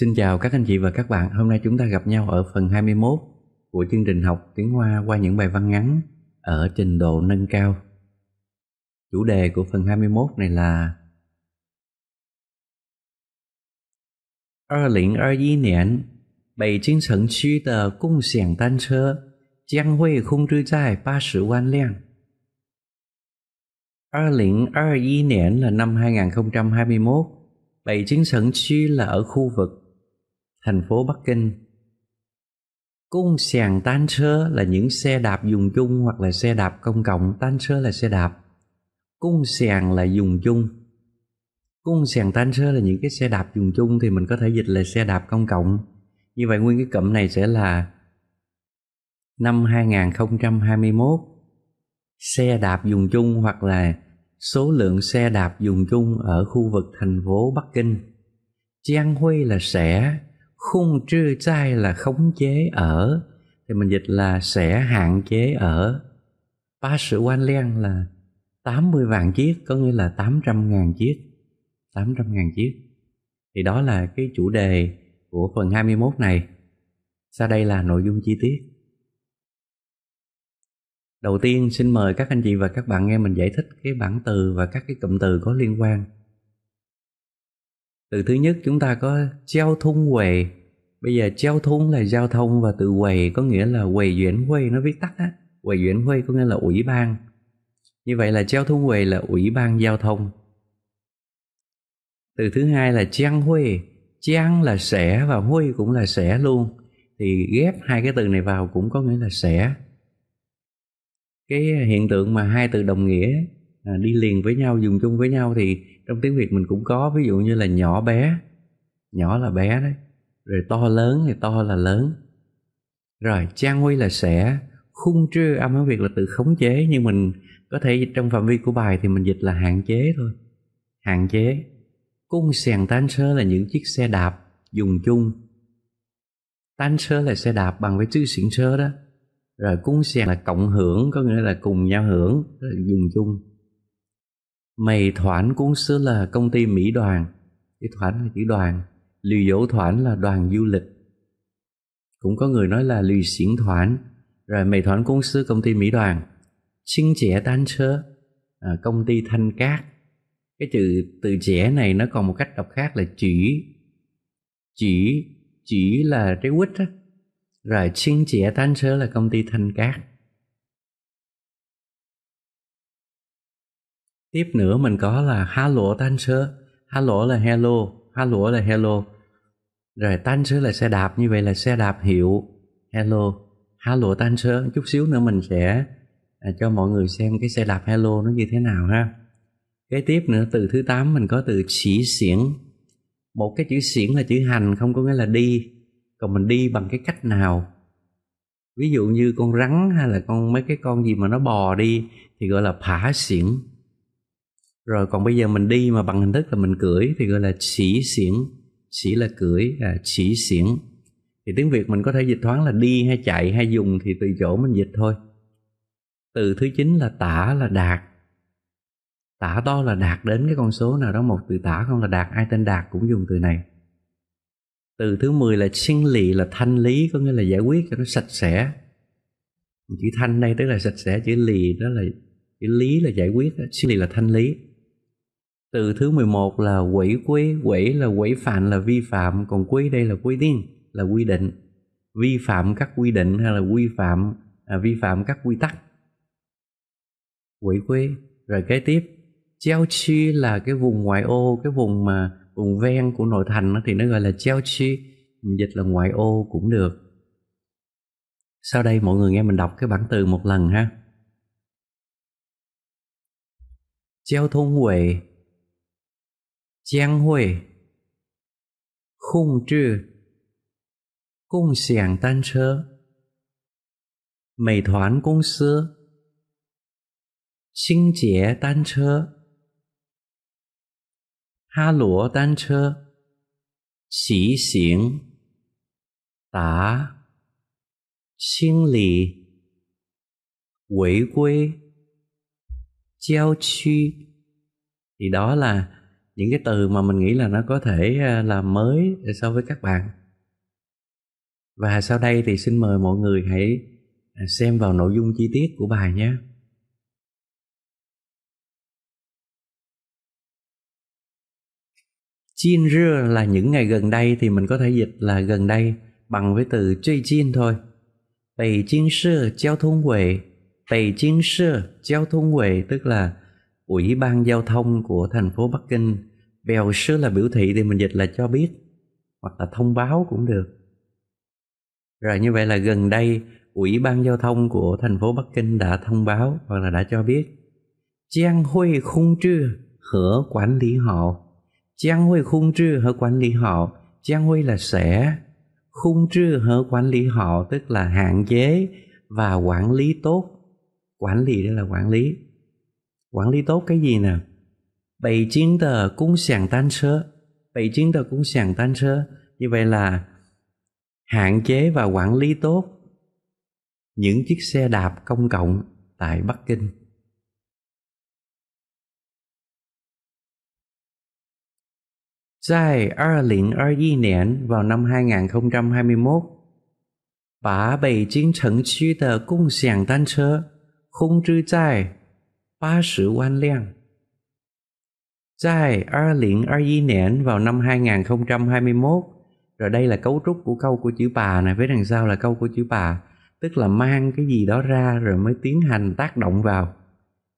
Xin chào các anh chị và các bạn, hôm nay chúng ta gặp nhau ở phần 21 của chương trình học tiếng Hoa qua những bài văn ngắn ở trình độ nâng cao. Chủ đề của phần 21 này là 2021年北京城区的共享单车将会控制在80万辆。2021年 là năm 2021, Beijing Sẩn Chi là ở khu vực thành phố Bắc Kinh. Cung sàn tan sơ là những xe đạp dùng chung hoặc là xe đạp công cộng, tan sơ là xe đạp. Cung sàn là dùng chung. Cung sàn tan sơ là những cái xe đạp dùng chung thì mình có thể dịch là xe đạp công cộng. Như vậy nguyên cái cụm này sẽ là năm 2021 xe đạp dùng chung hoặc là số lượng xe đạp dùng chung ở khu vực thành phố Bắc Kinh. Giang Huy là sẽ, khung trư trai là khống chế ở thì mình dịch là sẽ hạn chế ở ba sự quan len là 80 vạn chiếc có nghĩa là 800 ngàn chiếc 800 ngàn chiếc thì đó là cái chủ đề của phần 21 này sau đây là nội dung chi tiết đầu tiên xin mời các anh chị và các bạn nghe mình giải thích cái bảng từ và các cái cụm từ có liên quan từ thứ nhất chúng ta có treo thông quầy bây giờ treo thông là giao thông và từ quầy có nghĩa là quầy duyển huệ nó viết tắt á quầy duyển huệ có nghĩa là ủy ban như vậy là treo thông quầy là ủy ban giao thông từ thứ hai là trang huệ trang là sẻ và huệ cũng là sẻ luôn thì ghép hai cái từ này vào cũng có nghĩa là sẻ cái hiện tượng mà hai từ đồng nghĩa à, đi liền với nhau dùng chung với nhau thì trong tiếng việt mình cũng có ví dụ như là nhỏ bé nhỏ là bé đấy rồi to lớn thì to là lớn rồi trang huy là sẽ khung trư âm tiếng việt là tự khống chế nhưng mình có thể trong phạm vi của bài thì mình dịch là hạn chế thôi hạn chế cung sèn tán sơ là những chiếc xe đạp dùng chung tán sơ là xe đạp bằng với chữ xỉn sơ đó rồi cung sèn là cộng hưởng có nghĩa là cùng nhau hưởng dùng chung mày thoản cũng sẽ là công ty mỹ đoàn cái thoản là chữ đoàn lì dỗ thoản là đoàn du lịch cũng có người nói là lì xiển thoản rồi mày thoản cũng sẽ công ty mỹ đoàn xin trẻ tan sơ à, công ty thanh cát cái chữ từ trẻ này nó còn một cách đọc khác là chỉ chỉ chỉ là cái quýt á rồi xin trẻ tan sơ là công ty thanh cát tiếp nữa mình có là hello dancer hello là hello hello là hello rồi dancer là xe đạp như vậy là xe đạp hiệu hello hello dancer chút xíu nữa mình sẽ à, cho mọi người xem cái xe đạp hello nó như thế nào ha kế tiếp nữa từ thứ 8 mình có từ chỉ xiển một cái chữ xiển là chữ hành không có nghĩa là đi còn mình đi bằng cái cách nào ví dụ như con rắn hay là con mấy cái con gì mà nó bò đi thì gọi là phả xiển rồi còn bây giờ mình đi mà bằng hình thức là mình cưỡi thì gọi là chỉ xiển chỉ là cưỡi à, chỉ xiển thì tiếng việt mình có thể dịch thoáng là đi hay chạy hay dùng thì tùy chỗ mình dịch thôi từ thứ chín là tả là đạt tả to là đạt đến cái con số nào đó một từ tả không là đạt ai tên đạt cũng dùng từ này từ thứ 10 là sinh lì là thanh lý có nghĩa là giải quyết cho nó sạch sẽ chữ thanh đây tức là sạch sẽ chữ lì đó là chữ lý là giải quyết sinh lì là thanh lý từ thứ 11 là quỷ quế quỷ là quỷ phạm là vi phạm còn quế đây là quy tiên là quy định vi phạm các quy định hay là vi phạm à, vi phạm các quy tắc quỷ quế rồi kế tiếp Chiao Chi là cái vùng ngoại ô cái vùng mà vùng ven của nội thành thì nó gọi là Chiao Chi dịch là ngoại ô cũng được sau đây mọi người nghe mình đọc cái bản từ một lần ha Chiao thôn Huệ 将会控制共享单车、美团公司、清洁单车、哈罗单车骑行达清理违规郊区。你到了。những cái từ mà mình nghĩ là nó có thể ờ, là mới so với các bạn và sau đây thì xin mời mọi người hãy à, xem vào nội dung chi tiết của bài nhé Chin rưa là những ngày gần đây thì mình có thể dịch là gần đây bằng với từ chơi chin thôi. Tây chin sơ giao thông huệ, tây chin sơ giao thông huệ tức là Ủy ban giao thông của thành phố Bắc Kinh bèo sứ là biểu thị thì mình dịch là cho biết hoặc là thông báo cũng được. Rồi như vậy là gần đây Ủy ban giao thông của thành phố Bắc Kinh đã thông báo hoặc là đã cho biết Giang Huy Khung trưa hở quản lý họ Giang Huy Khung trưa hở quản lý họ Giang Huy là sẽ Khung trưa hở quản lý họ tức là hạn chế và quản lý tốt Quản lý đó là quản lý quản lý tốt cái gì nè bảy chiến tờ cũng sàng tan sơ bảy chiến tờ cũng sàng tan sơ như vậy là hạn chế và quản lý tốt những chiếc xe đạp công cộng tại bắc kinh Tại 2021 vào năm 2021, bà Beijing 城区的共享单车空置在八十万辆。在二零二一年 vào năm 2021 rồi đây là cấu trúc của câu của chữ bà này với đằng sau là câu của chữ bà tức là mang cái gì đó ra rồi mới tiến hành tác động vào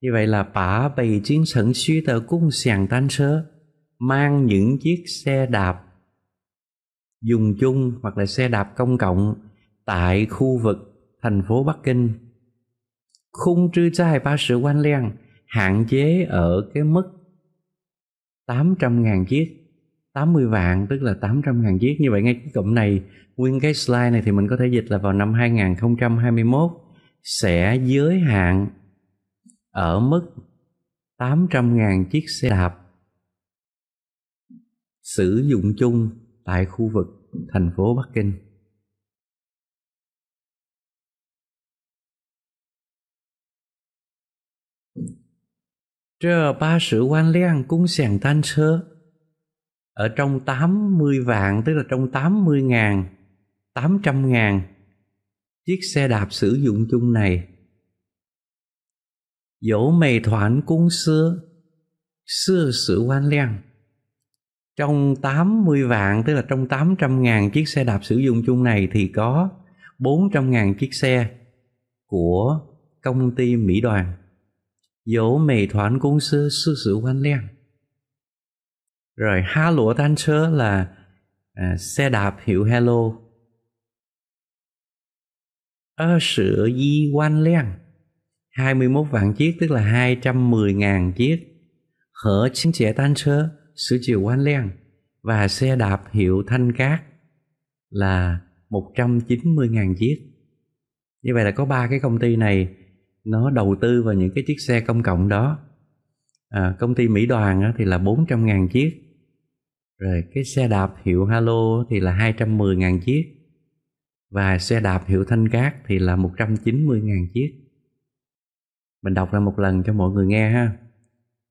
như vậy là bà bày chiến sẵn suy tờ cung sàng tan sớ mang những chiếc xe đạp dùng chung hoặc là xe đạp công cộng tại khu vực thành phố Bắc Kinh khung trư trai ba sự quan len hạn chế ở cái mức 800.000 chiếc 80 vạn tức là 800.000 chiếc như vậy ngay cái cụm này nguyên cái slide này thì mình có thể dịch là vào năm 2021 sẽ giới hạn ở mức 800.000 chiếc xe đạp sử dụng chung tại khu vực thành phố Bắc Kinh 这八十万辆共享单车 ở trong tám mươi vạn tức là trong tám mươi ngàn tám trăm ngàn chiếc xe đạp sử dụng chung này dẫu mày thoản cung xưa xưa sự quan liang trong 80 vạn tức là trong 800 ngàn chiếc xe đạp sử dụng chung này thì có 400 ngàn chiếc xe của công ty Mỹ đoàn 有美团公司四十万辆，rồi ha lúa tan chớ là à, xe đạp hiệu Hello. 21 quan liang 21 vạn chiếc tức là hai trăm mười ngàn chiếc Hở chính trẻ tan sơ Sử chiều quan liang Và xe đạp hiệu thanh cát Là một trăm chín mươi ngàn chiếc Như vậy là có ba cái công ty này nó đầu tư vào những cái chiếc xe công cộng đó à, công ty Mỹ Đoàn thì là 400 ngàn chiếc rồi cái xe đạp hiệu Halo thì là 210 ngàn chiếc và xe đạp hiệu Thanh Cát thì là 190 ngàn chiếc mình đọc ra một lần cho mọi người nghe ha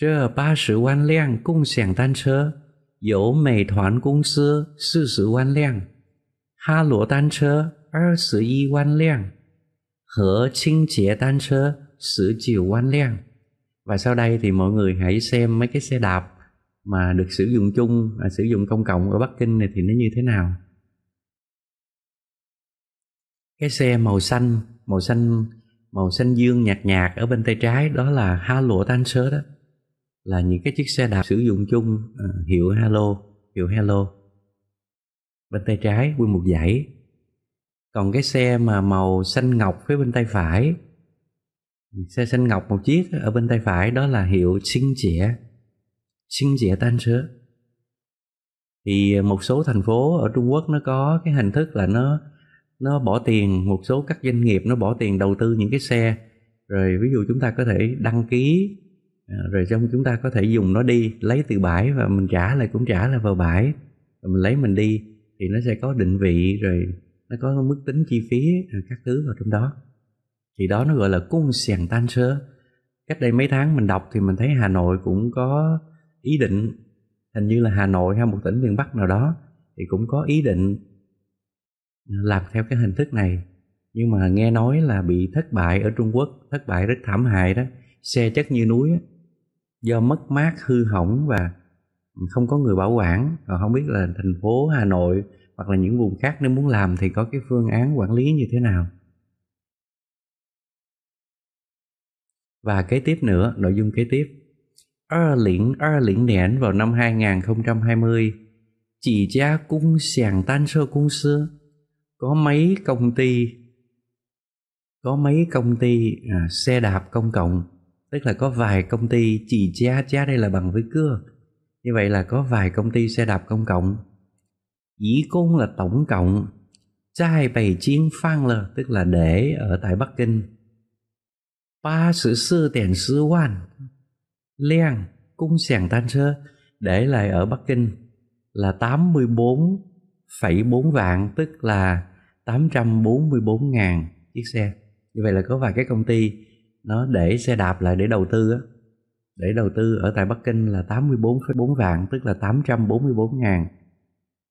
Trơ ba sự quan liang cung sẻng tan sơ Dỗ mề thoán cung sư sư sự quan liang Ha lỗ tan sơ Er sự y quan liang 和清洁单车 sử chiều quan liang và sau đây thì mọi người hãy xem mấy cái xe đạp mà được sử dụng chung à, sử dụng công cộng ở Bắc Kinh này thì nó như thế nào cái xe màu xanh màu xanh màu xanh dương nhạt nhạt ở bên tay trái đó là Halo sớ đó là những cái chiếc xe đạp sử dụng chung à, hiệu Halo hiệu Halo bên tay trái quy một dãy còn cái xe mà màu xanh ngọc phía bên tay phải xe xanh ngọc một chiếc ở bên tay phải đó là hiệu sinh trẻ sinh trẻ tan sữa thì một số thành phố ở Trung Quốc nó có cái hình thức là nó nó bỏ tiền một số các doanh nghiệp nó bỏ tiền đầu tư những cái xe rồi ví dụ chúng ta có thể đăng ký à, rồi xong chúng ta có thể dùng nó đi lấy từ bãi và mình trả lại cũng trả lại vào bãi rồi mình lấy mình đi thì nó sẽ có định vị rồi nó có mức tính chi phí rồi ờ, các thứ vào trong đó thì đó nó gọi là cung sèn tan sơ cách đây mấy tháng mình đọc thì mình thấy hà nội cũng có ý định hình như là hà nội hay một tỉnh miền bắc nào đó thì cũng có ý định làm theo cái hình thức này nhưng mà nghe nói là bị thất bại ở trung quốc thất bại rất thảm hại đó xe chất như núi do mất mát hư hỏng và không có người bảo quản và không biết là thành phố hà nội hoặc là những vùng khác nếu muốn làm thì có cái phương án quản lý như thế nào và kế tiếp nữa nội dung kế tiếp er er Erling Nén vào năm 2020 chỉ ra cung sàng tan sơ cung xưa có mấy công ty có mấy công ty à, xe đạp công cộng tức là có vài công ty chỉ cha cha đây là bằng với cưa như vậy là có vài công ty xe đạp công cộng dĩ cung là tổng cộng trai bày chiến phan lờ tức là để ở tại Bắc Kinh. Ba sự sư tiền sư quan liên cung sàng tan sơ để lại ở Bắc Kinh là 84,4 vạn tức là 844 ngàn chiếc xe. Như vậy là có vài cái công ty nó để xe đạp lại để đầu tư á. Để đầu tư ở tại Bắc Kinh là 84,4 vạn tức là 844 ngàn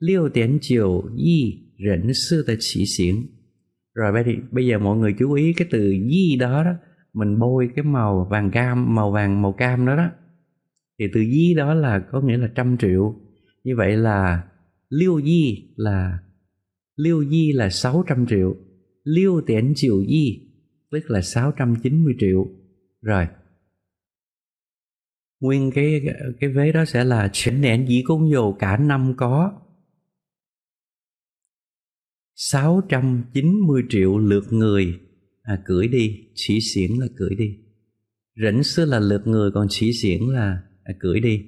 六点九亿人 sư tại chỉ xỉn rồi bây, bây giờ mọi người chú ý cái từ yi đó đó mình bôi cái màu vàng cam màu vàng màu cam đó đó thì từ yi đó là có nghĩa là trăm triệu như vậy là liêu yi là liêu yi là 600 triệu liêu tiền triệu yi tức là 690 triệu rồi nguyên cái cái vế đó sẽ là chuyển nén dĩ công dầu cả năm có 690 triệu lượt người à, cưỡi đi, chỉ xiển là cưỡi đi. Rảnh xưa là lượt người còn chỉ xiển là à, cưỡi đi.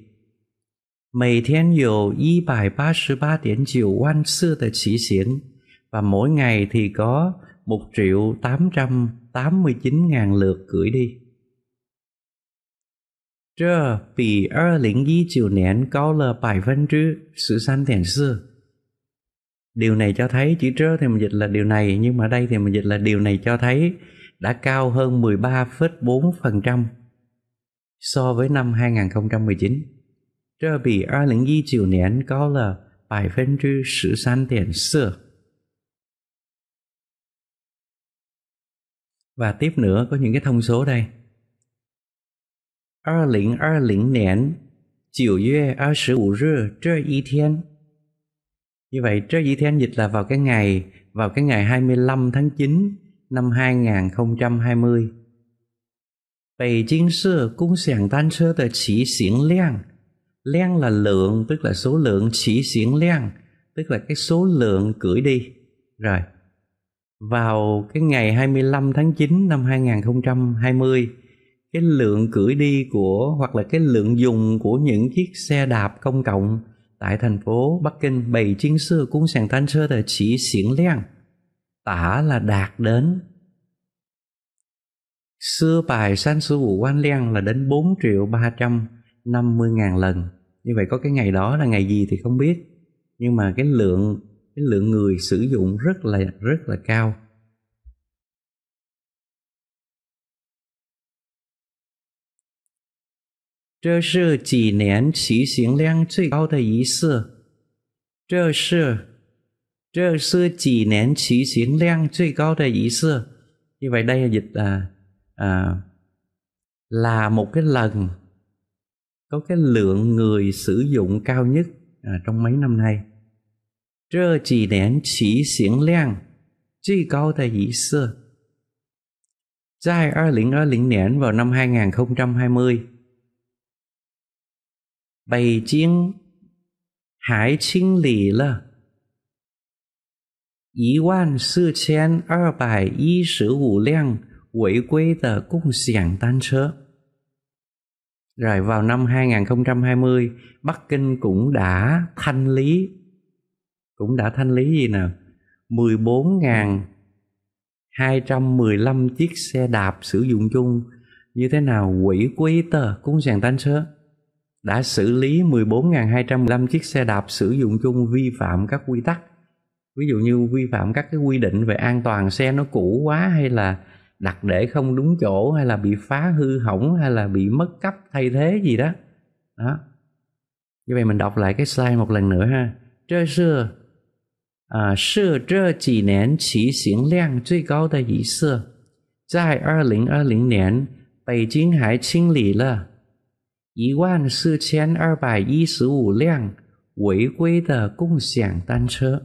每天有一百八十八点九万次的骑行 và mỗi ngày thì có một triệu tám trăm tám mươi chín ngàn lượt cưỡi đi. 这比二零一九年高了百分之十三点四。điều này cho thấy chữ trớ thì mình dịch là điều này nhưng mà đây thì mình dịch là điều này cho thấy đã cao hơn 13,4% so với năm 2019. Trở bị 2019年高了 13.4%. Và tiếp nữa có những cái thông số đây. 2020年9月25日这一天 như vậy trái Dĩ Thế Anh Dịch là vào cái ngày vào cái ngày 25 tháng 9 năm 2020. 北京市共享单车的骑行量 Leng là lượng, tức là số lượng chỉ xiển leng, tức là cái số lượng cưỡi đi. Rồi. Vào cái ngày 25 tháng 9 năm 2020, cái lượng cưỡi đi của hoặc là cái lượng dùng của những chiếc xe đạp công cộng tại thành phố Bắc Kinh Bảy Trinh Sư cũng sẵn thanh sơ tờ chỉ xỉn liang. Tả là đạt đến. Sư bài sanh sư vụ quan liang là đến 4 triệu 350 ngàn lần. Như vậy có cái ngày đó là ngày gì thì không biết. Nhưng mà cái lượng cái lượng người sử dụng rất là rất là cao 这是几年骑行量最高的一次。这是，这是几年骑行量最高的一次。Như vậy đây là dịch là à, là một cái lần có cái lượng người sử dụng cao nhất à, trong mấy năm nay. Trơ chỉ đến chỉ cao xiển 量最高的一次。在2020年 vào năm 2020北京还清理了一万四千二百一十五辆违规的共享单车. Rồi vào năm 2020, Bắc Kinh cũng đã thanh lý cũng đã thanh lý gì nè, 14.215 chiếc xe đạp sử dụng chung như thế nào quỷ quý tờ cũng sàn tán sớ đã xử lý 14.215 chiếc xe đạp sử dụng chung vi phạm các quy tắc. Ví dụ như vi phạm các cái quy định về an toàn xe nó cũ quá hay là đặt để không đúng chỗ hay là bị phá hư hỏng hay là bị mất cấp thay thế gì đó. Đó. Như vậy mình đọc lại cái slide một lần nữa ha. Trơ xưa à, sư trơ chỉ nén chỉ xỉn lạng 最高的一次在2020年北京还清理了一万四千二百一十五辆违规的共享单车。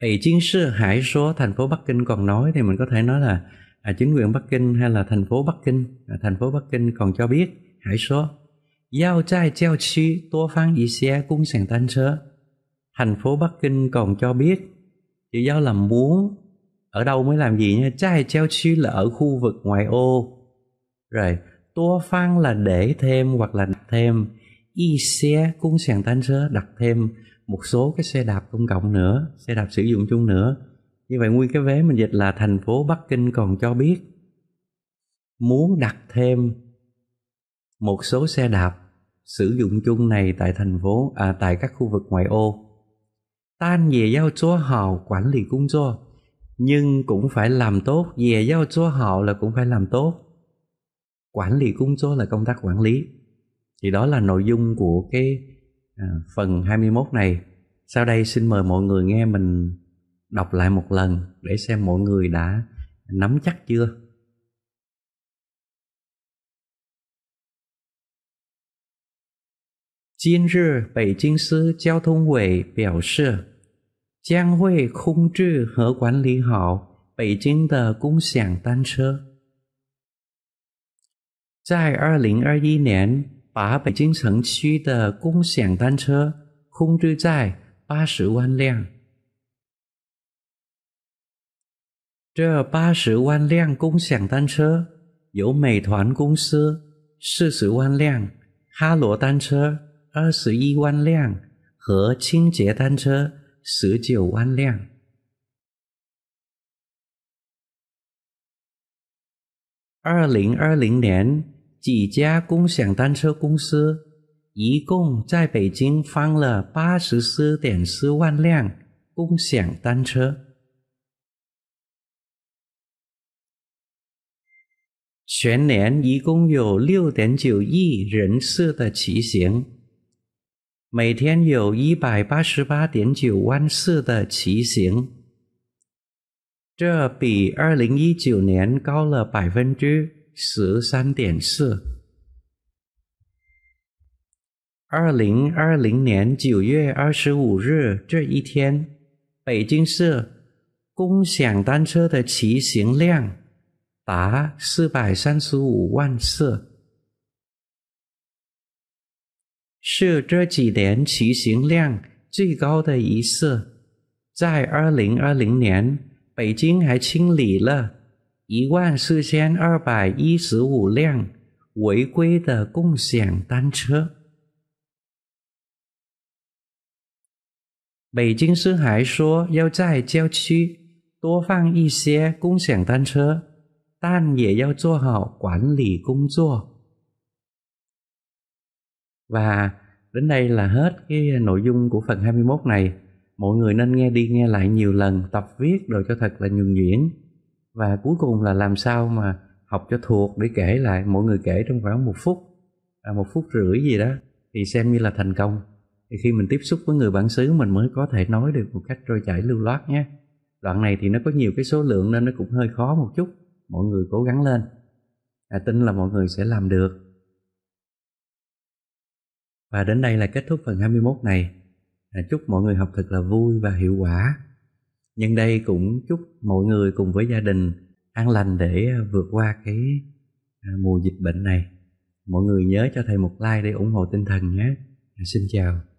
北京市 Hải số thành phố Bắc Kinh còn nói thì mình có thể nói là à, chính quyền Bắc Kinh hay là thành phố Bắc Kinh. À, thành phố Bắc Kinh còn cho biết Hải số giao trai treo chi tua phán ý xe cung sản tan chớ. Thành phố Bắc Kinh còn cho biết chỉ giao là muốn ở đâu mới làm gì nha trai treo chi là ở khu vực ngoại ô rồi tua phang là để thêm hoặc là đặt thêm y xe cũng sàng tan sơ đặt thêm một số cái xe đạp công cộng nữa xe đạp sử dụng chung nữa như vậy nguyên cái vé mình dịch là thành phố bắc kinh còn cho biết muốn đặt thêm một số xe đạp sử dụng chung này tại thành phố à, tại các khu vực ngoại ô tan về giao chúa hào quản lý cung cho nhưng cũng phải làm tốt về giao chúa hào là cũng phải làm tốt quản lý cung số là công tác quản lý thì đó là nội dung của cái à, phần 21 này sau đây xin mời mọi người nghe mình đọc lại một lần để xem mọi người đã nắm chắc chưa Hôm nay, Bắc Kinh Sư Giao thông quản lý Ủy biểu 示，将会控制和管理好北京的共享单车。在二零二一年，把北京城区的共享单车控制在八十万辆。这八十万辆共享单车，由美团公司四十万辆、哈罗单车二十一万辆和清洁单车十九万辆。二零二零年，几家共享单车公司一共在北京放了八十四点四万辆共享单车。全年一共有六点九亿人次的骑行，每天有一百八十八点九万次的骑行。这比二零一九年高了百分之十三点四。二零二零年九月二十五日这一天，北京市共享单车的骑行量达四百三十五万次，是这几年骑行量最高的一次，在二零二零年。北京还清理了一万四千二百一十五辆违规的共享单车。北京市还说要在郊区多放一些共享单车，但也要做好管理工作。Và đến đây là hết cái nội dung của phần 21 này mọi người nên nghe đi nghe lại nhiều lần tập viết rồi cho thật là nhuần nhuyễn và cuối cùng là làm sao mà học cho thuộc để kể lại mỗi người kể trong khoảng một phút à, một phút rưỡi gì đó thì xem như là thành công thì khi mình tiếp xúc với người bản xứ mình mới có thể nói được một cách trôi chảy lưu loát nhé đoạn này thì nó có nhiều cái số lượng nên nó cũng hơi khó một chút mọi người cố gắng lên à, tin là mọi người sẽ làm được và đến đây là kết thúc phần 21 này À, chúc mọi người học thật là vui và hiệu quả nhân đây cũng chúc mọi người cùng với gia đình an lành để à, vượt qua cái à, mùa dịch bệnh này mọi người nhớ cho thầy một like để ủng hộ tinh thần nhé xin chào